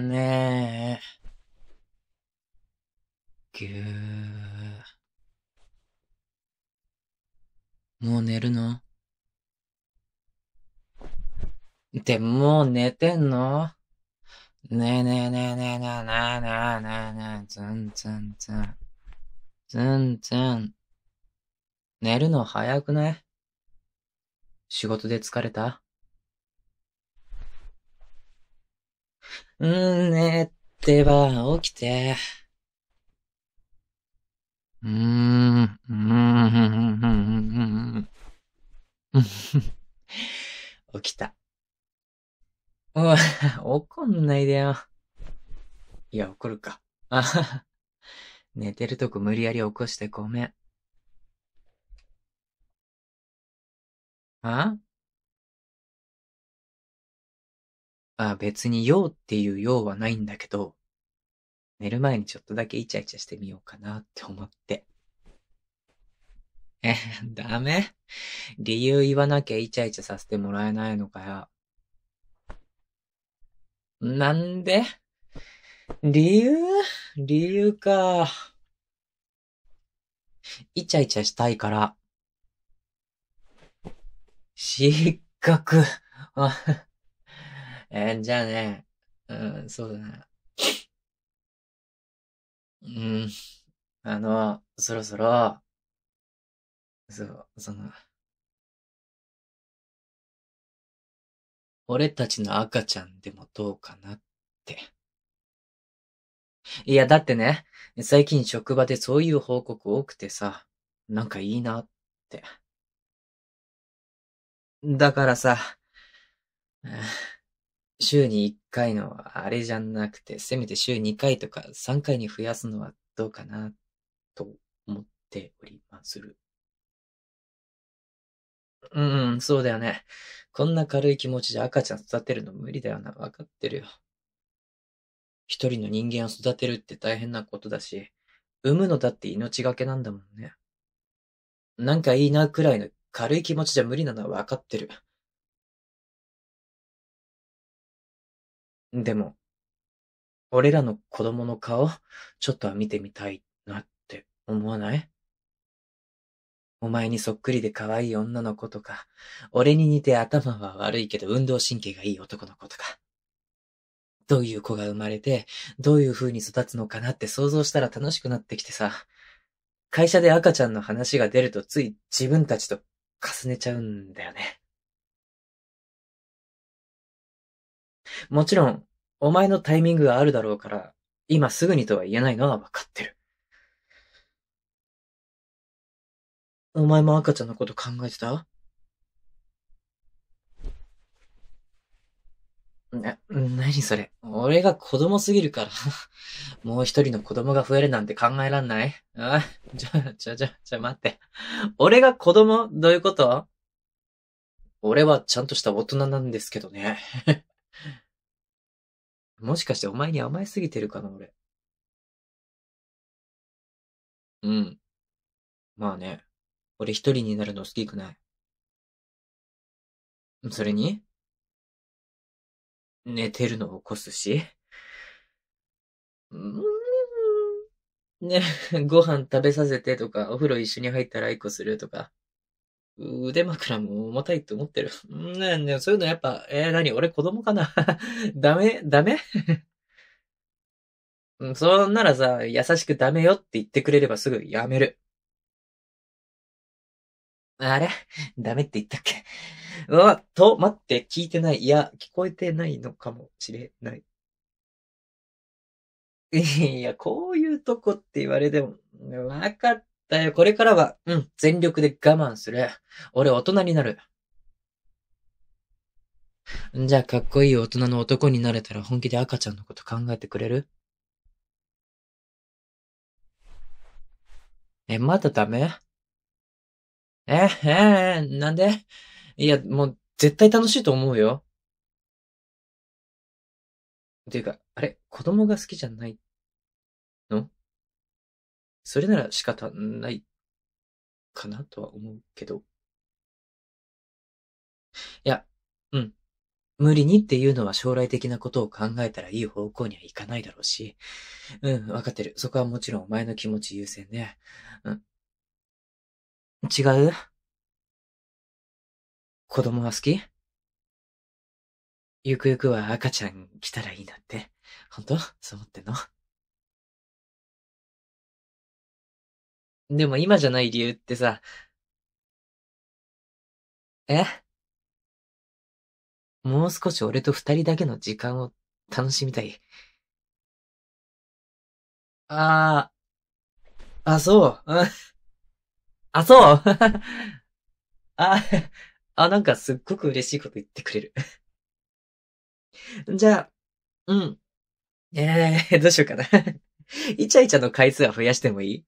ねえ。ぎゅー。もう寝るのってもう寝てんのねえねえねえねえねえねえねえねえねえ、ずんずんずん。ずんずん。寝るの早くない仕事で疲れたうーん、ねってば、起きて。うーん、うーん、うん、うん、うん。うん。起きた。おい、怒んないでよ。いや、怒るか。寝てるとこ無理やり起こしてごめん。ああ別に用っていう用はないんだけど、寝る前にちょっとだけイチャイチャしてみようかなって思って。え、ダメ理由言わなきゃイチャイチャさせてもらえないのかよ。なんで理由理由か。イチャイチャしたいから。失格。えー、じゃあね、うん、そうだな。うん、あの、そろそろ、そう、その、俺たちの赤ちゃんでもどうかなって。いや、だってね、最近職場でそういう報告多くてさ、なんかいいなって。だからさ、週に1回のあれじゃなくて、せめて週2回とか3回に増やすのはどうかな、と思っておりまする。うん、そうだよね。こんな軽い気持ちじゃ赤ちゃん育てるの無理だよな。わかってるよ。一人の人間を育てるって大変なことだし、産むのだって命がけなんだもんね。なんかいいなくらいの軽い気持ちじゃ無理なのはわかってる。でも、俺らの子供の顔、ちょっとは見てみたいなって思わないお前にそっくりで可愛い女の子とか、俺に似て頭は悪いけど運動神経がいい男の子とか。どういう子が生まれて、どういう風に育つのかなって想像したら楽しくなってきてさ、会社で赤ちゃんの話が出るとつい自分たちと重ねちゃうんだよね。もちろん、お前のタイミングがあるだろうから、今すぐにとは言えないのは分かってる。お前も赤ちゃんのこと考えてたな、なにそれ。俺が子供すぎるから もう一人の子供が増えるなんて考えらんないあじゃじゃじゃじゃ待って。俺が子供どういうこと俺はちゃんとした大人なんですけどねもしかしてお前に甘えすぎてるかな、俺。うん。まあね。俺一人になるの好きくない。それに、寝てるのを起こすし、ね、ご飯食べさせてとか、お風呂一緒に入ったら愛子するとか。腕枕も重たいって思ってる。んねそういうのやっぱ、えー、何俺子供かな ダメダメ そんならさ、優しくダメよって言ってくれればすぐやめる。あれ ダメって言ったっけうわ、と、待って、聞いてない。いや、聞こえてないのかもしれない。いや、こういうとこって言われても、わかっだよ、これからは、うん、全力で我慢する。俺大人になる。じゃあ、かっこいい大人の男になれたら本気で赤ちゃんのこと考えてくれるえ、まだダメえ、えー、なんでいや、もう、絶対楽しいと思うよ。ていうか、あれ、子供が好きじゃないっそれなら仕方ないかなとは思うけど。いや、うん。無理にっていうのは将来的なことを考えたらいい方向にはいかないだろうし。うん、わかってる。そこはもちろんお前の気持ち優先で。うん。違う子供は好きゆくゆくは赤ちゃん来たらいいなって。ほんとそう思ってんのでも今じゃない理由ってさ、えもう少し俺と二人だけの時間を楽しみたい。ああ、あ、そう、う あ、そう あ、あ、なんかすっごく嬉しいこと言ってくれる じゃあ、うん。ええー、どうしようかなイチャイチャの回数は増やしてもいい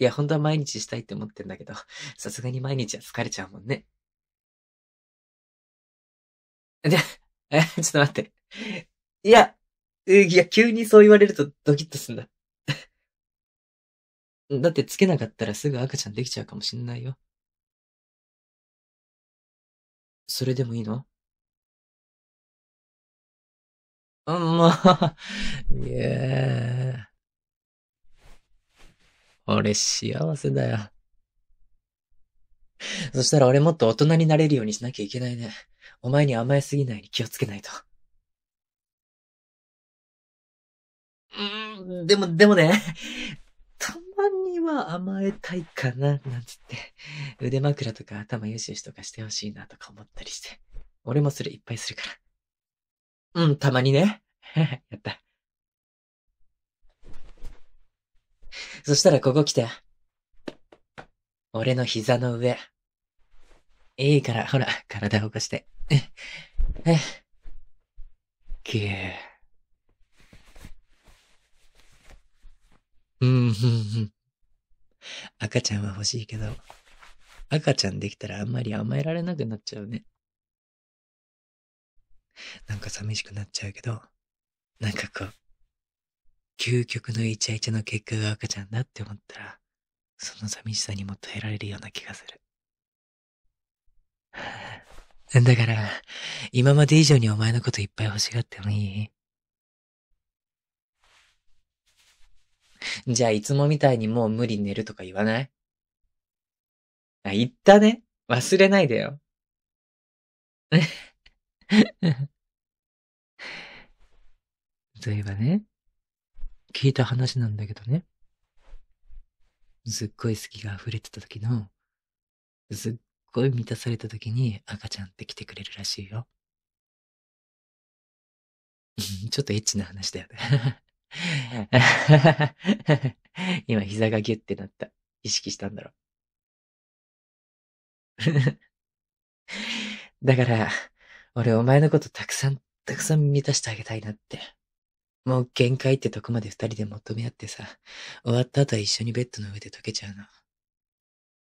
いや、本当は毎日したいって思ってんだけど、さすがに毎日は疲れちゃうもんね。じゃ、え、ちょっと待って。いや、いや、急にそう言われるとドキッとすんだ。だってつけなかったらすぐ赤ちゃんできちゃうかもしんないよ。それでもいいのうん、まあ、いやー。俺幸せだよ。そしたら俺もっと大人になれるようにしなきゃいけないね。お前に甘えすぎないに気をつけないと。うん、でも、でもね、たまには甘えたいかな、なんつって。腕枕とか頭よしよしとかしてほしいなとか思ったりして。俺もそれいっぱいするから。うん、たまにね。やった。そしたらここ来て。俺の膝の上。いいから、ほら、体を起こして。え、え、ぎゅー。うん、ん、ん。赤ちゃんは欲しいけど、赤ちゃんできたらあんまり甘えられなくなっちゃうね。なんか寂しくなっちゃうけど、なんかこう、究極のイチャイチャの結果が赤ちゃんだって思ったら、その寂しさにも耐えられるような気がする。だから、今まで以上にお前のこといっぱい欲しがってもいいじゃあ、いつもみたいにもう無理寝るとか言わないあ、言ったね。忘れないでよ。そういえばね。聞いた話なんだけどね。すっごい好きが溢れてた時の、すっごい満たされた時に赤ちゃんって来てくれるらしいよ。ちょっとエッチな話だよね今膝がギュってなった。意識したんだろう。だから、俺お前のことたくさん、たくさん満たしてあげたいなって。もう限界ってとこまで二人で求め合ってさ、終わった後は一緒にベッドの上で溶けちゃうの。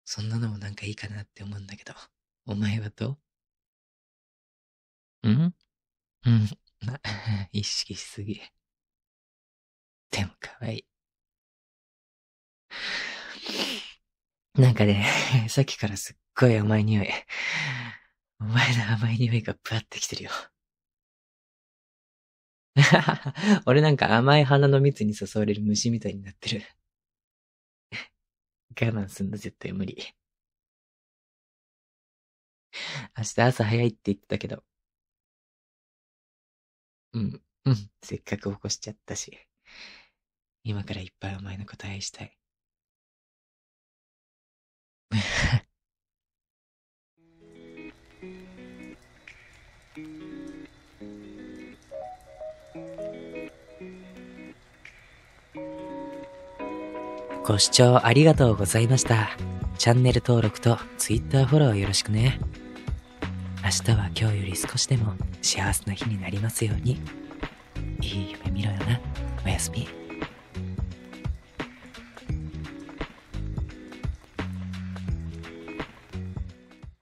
そんなのもなんかいいかなって思うんだけど、お前はどうんうん、ま、意識しすぎ。でも可愛い。なんかね、さっきからすっごい甘い匂い。お前の甘い匂いがぶわってきてるよ。俺なんか甘い花の蜜に誘われる虫みたいになってる 我慢すんの絶対無理明日朝早いって言ってたけど。うん、うん、せっかく起こしちゃったし。今からいっぱいお前のこと愛したい。ご視聴ありがとうございました。チャンネル登録と Twitter フォローよろしくね。明日は今日より少しでも幸せな日になりますように。いい夢見ろよな。おやすみ。